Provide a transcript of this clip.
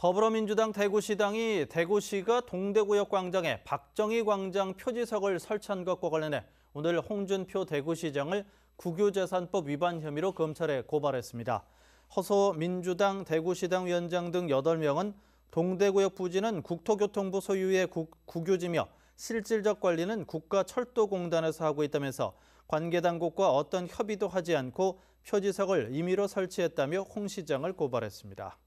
더불어민주당 대구시당이 대구시가 동대구역 광장에 박정희 광장 표지석을 설치한 것과 관련해 오늘 홍준표 대구시장을 국유재산법 위반 혐의로 검찰에 고발했습니다. 허소 민주당 대구시당 위원장 등 8명은 동대구역 부지는 국토교통부 소유의 국, 국유지며 실질적 관리는 국가철도공단에서 하고 있다면서 관계당국과 어떤 협의도 하지 않고 표지석을 임의로 설치했다며 홍 시장을 고발했습니다.